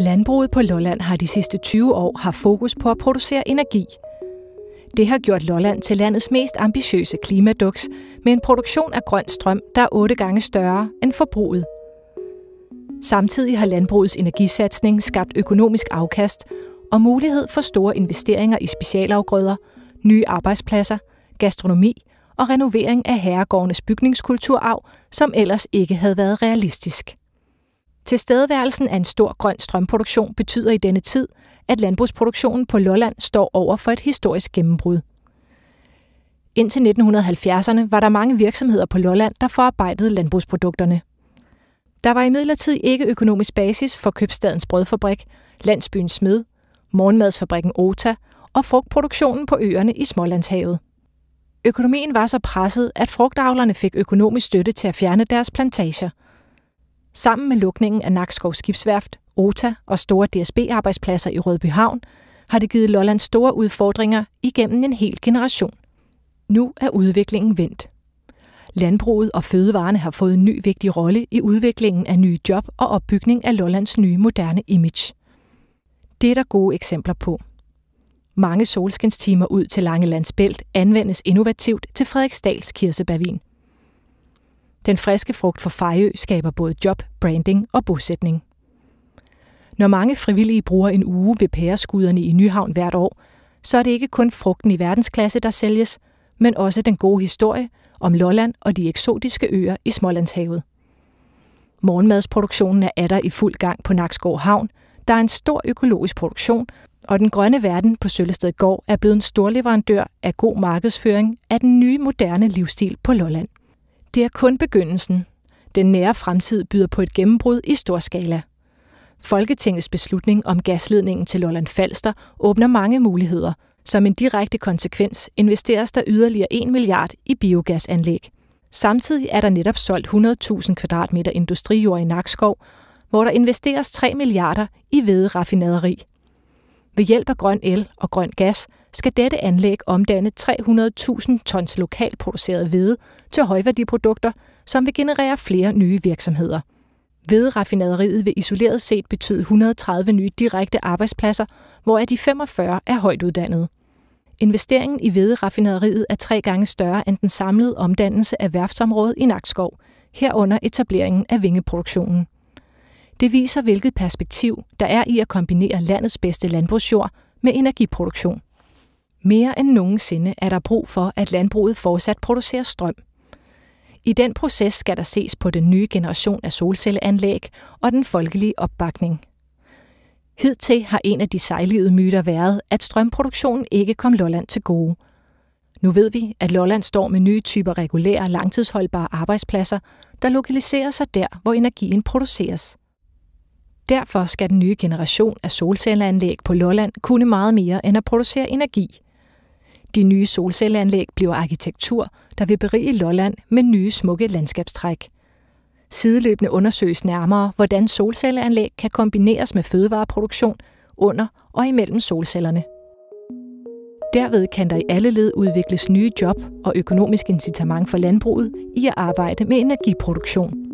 Landbruget på Lolland har de sidste 20 år haft fokus på at producere energi. Det har gjort Lolland til landets mest ambitiøse klimaduks med en produktion af grøn strøm, der er otte gange større end forbruget. Samtidig har landbrugets energisatsning skabt økonomisk afkast og mulighed for store investeringer i specialafgrøder, nye arbejdspladser, gastronomi og renovering af herregårdenes bygningskulturarv, som ellers ikke havde været realistisk. Tilstedeværelsen af en stor grøn strømproduktion betyder i denne tid, at landbrugsproduktionen på Lolland står over for et historisk gennembrud. Indtil 1970'erne var der mange virksomheder på Lolland, der forarbejdede landbrugsprodukterne. Der var imidlertid ikke økonomisk basis for købstadens brødfabrik, landsbyens smed, morgenmadsfabrikken Ota og frugtproduktionen på øerne i Smålandshavet. Økonomien var så presset, at frugtavlerne fik økonomisk støtte til at fjerne deres plantager – Sammen med lukningen af Nakskov Skibsværft, OTA og store DSB-arbejdspladser i Rødbyhavn, har det givet Lolland store udfordringer igennem en hel generation. Nu er udviklingen vendt. Landbruget og fødevarene har fået en ny vigtig rolle i udviklingen af nye job og opbygning af Lollands nye moderne image. Det er der gode eksempler på. Mange solskinstimer ud til Langelands Bælt anvendes innovativt til Frederiksdals kirsebærvin. Den friske frugt fra Fejø skaber både job, branding og bosætning. Når mange frivillige bruger en uge ved pæreskuderne i Nyhavn hvert år, så er det ikke kun frugten i verdensklasse, der sælges, men også den gode historie om Lolland og de eksotiske øer i Smålandshavet. Morgenmadsproduktionen er der i fuld gang på Nakskov Havn. Der er en stor økologisk produktion, og den grønne verden på Søllested Gård er blevet en stor leverandør af god markedsføring af den nye moderne livsstil på Lolland. Det er kun begyndelsen. Den nære fremtid byder på et gennembrud i stor skala. Folketingets beslutning om gasledningen til Lolland Falster åbner mange muligheder. Som en direkte konsekvens investeres der yderligere 1 milliard i biogasanlæg. Samtidig er der netop solgt 100.000 kvadratmeter industrijord i Nakskov, hvor der investeres 3 milliarder i raffinaderi. Ved hjælp af grøn el og grøn gas skal dette anlæg omdanne 300.000 tons lokalt produceret hvede til højværdiprodukter, som vil generere flere nye virksomheder. Hvederaffinaderiet vil isoleret set betyde 130 nye direkte arbejdspladser, hvor de 45 er højt uddannede. Investeringen i hvederaffinaderiet er tre gange større end den samlede omdannelse af værftsområdet i Nakskov, herunder etableringen af vingeproduktionen. Det viser, hvilket perspektiv der er i at kombinere landets bedste landbrugsjord med energiproduktion. Mere end nogensinde er der brug for, at landbruget fortsat producerer strøm. I den proces skal der ses på den nye generation af solcelleanlæg og den folkelige opbakning. Hidtil har en af de sejlivede myter været, at strømproduktionen ikke kom Lolland til gode. Nu ved vi, at Lolland står med nye typer regulære, langtidsholdbare arbejdspladser, der lokaliserer sig der, hvor energien produceres. Derfor skal den nye generation af solcelleanlæg på Lolland kunne meget mere end at producere energi – de nye solcelleanlæg bliver arkitektur, der vil berige Lolland med nye smukke landskabstræk. Sideløbende undersøges nærmere, hvordan solcelleanlæg kan kombineres med fødevareproduktion under og imellem solcellerne. Derved kan der i alle led udvikles nye job og økonomisk incitament for landbruget i at arbejde med energiproduktion –